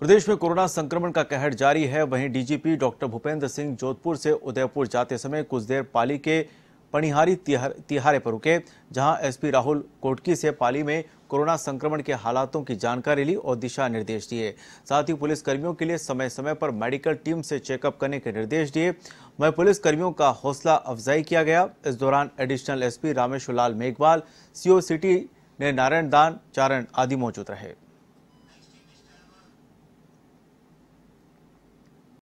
प्रदेश में कोरोना संक्रमण का कहर जारी है वहीं डीजीपी डॉक्टर भूपेंद्र सिंह जोधपुर से उदयपुर जाते समय कुछ देर पाली के पणिहारी तिहारे पर रुके जहां एसपी राहुल कोटकी से पाली में कोरोना संक्रमण के हालातों की जानकारी ली और दिशा निर्देश दिए साथ ही पुलिसकर्मियों के लिए समय समय पर मेडिकल टीम से चेकअप करने के निर्देश दिए वहीं पुलिसकर्मियों का हौसला अफजाई किया गया इस दौरान additional SP Rameshwar Lal Meghwal CO city ने नारायण दान चारण आदि मौजूद रहे